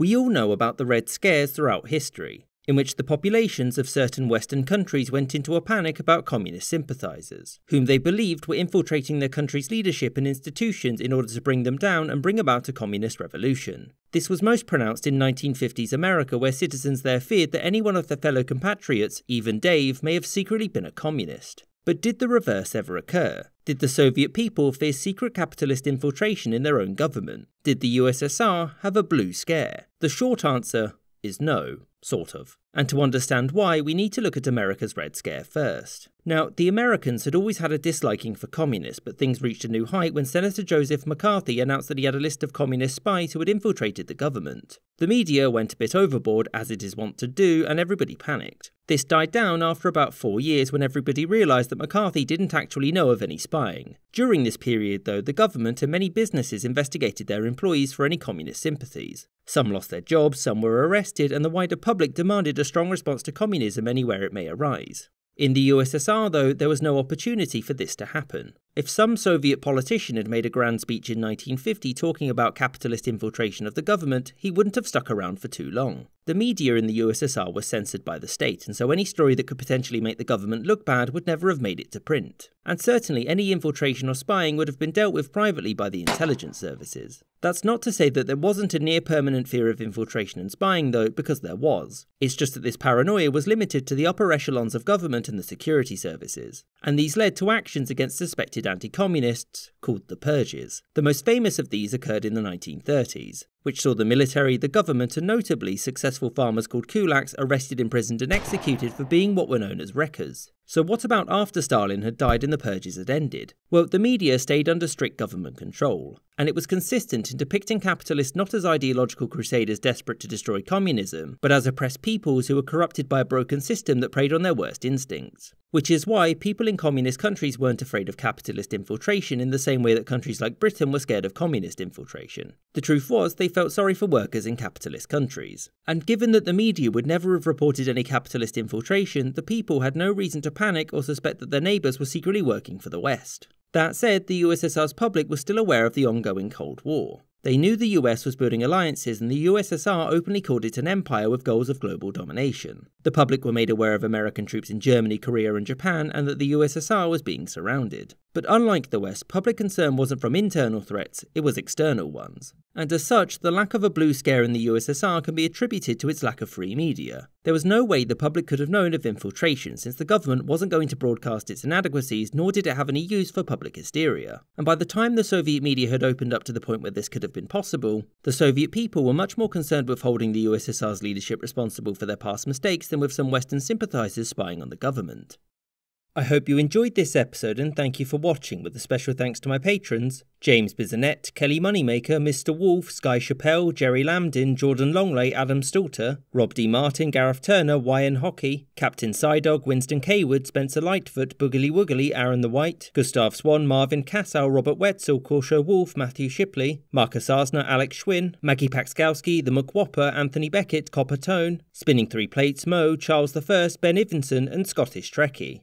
We all know about the Red Scares throughout history, in which the populations of certain Western countries went into a panic about communist sympathisers, whom they believed were infiltrating their country's leadership and institutions in order to bring them down and bring about a communist revolution. This was most pronounced in 1950s America, where citizens there feared that any one of their fellow compatriots, even Dave, may have secretly been a communist. But did the reverse ever occur? Did the Soviet people fear secret capitalist infiltration in their own government? Did the USSR have a blue scare? The short answer is no sort of. And to understand why, we need to look at America's Red Scare first. Now, the Americans had always had a disliking for communists, but things reached a new height when Senator Joseph McCarthy announced that he had a list of communist spies who had infiltrated the government. The media went a bit overboard, as it is wont to do, and everybody panicked. This died down after about four years when everybody realised that McCarthy didn't actually know of any spying. During this period, though, the government and many businesses investigated their employees for any communist sympathies. Some lost their jobs, some were arrested, and the wider public public demanded a strong response to communism anywhere it may arise. In the USSR, though, there was no opportunity for this to happen. If some Soviet politician had made a grand speech in 1950 talking about capitalist infiltration of the government, he wouldn't have stuck around for too long. The media in the USSR was censored by the state, and so any story that could potentially make the government look bad would never have made it to print. And certainly any infiltration or spying would have been dealt with privately by the intelligence services. That's not to say that there wasn't a near permanent fear of infiltration and spying, though, because there was. It's just that this paranoia was limited to the upper echelons of government and the security services, and these led to actions against suspected anti communists called the Purges. The most famous of these occurred in the 1930s which saw the military, the government, and notably successful farmers called kulaks arrested, imprisoned, and executed for being what were known as wreckers. So, what about after Stalin had died and the purges had ended? Well, the media stayed under strict government control, and it was consistent in depicting capitalists not as ideological crusaders desperate to destroy communism, but as oppressed peoples who were corrupted by a broken system that preyed on their worst instincts which is why people in communist countries weren't afraid of capitalist infiltration in the same way that countries like Britain were scared of communist infiltration. The truth was, they felt sorry for workers in capitalist countries. And given that the media would never have reported any capitalist infiltration, the people had no reason to panic or suspect that their neighbours were secretly working for the West. That said, the USSR's public was still aware of the ongoing Cold War. They knew the US was building alliances, and the USSR openly called it an empire with goals of global domination. The public were made aware of American troops in Germany, Korea, and Japan, and that the USSR was being surrounded. But unlike the West, public concern wasn't from internal threats, it was external ones. And as such, the lack of a blue scare in the USSR can be attributed to its lack of free media. There was no way the public could have known of infiltration since the government wasn't going to broadcast its inadequacies nor did it have any use for public hysteria. And by the time the Soviet media had opened up to the point where this could have been possible, the Soviet people were much more concerned with holding the USSR's leadership responsible for their past mistakes than with some Western sympathizers spying on the government. I hope you enjoyed this episode and thank you for watching, with a special thanks to my patrons James Bizanet, Kelly Moneymaker, Mr. Wolf, Sky Chappell, Jerry Lambdin, Jordan Longley, Adam Stalter, Rob D. Martin, Gareth Turner, Wyan Hockey, Captain Sydog, Winston Kaywood, Spencer Lightfoot, Boogily Woogily, Aaron the White, Gustav Swan, Marvin Cassow, Robert Wetzel, Corsho Wolf, Matthew Shipley, Marcus Arsner, Alex Schwinn, Maggie Paxkowski, The McWhopper, Anthony Beckett, Copper Tone, Spinning Three Plates, Mo, Charles I, Ben Ivinson, and Scottish Trekkie.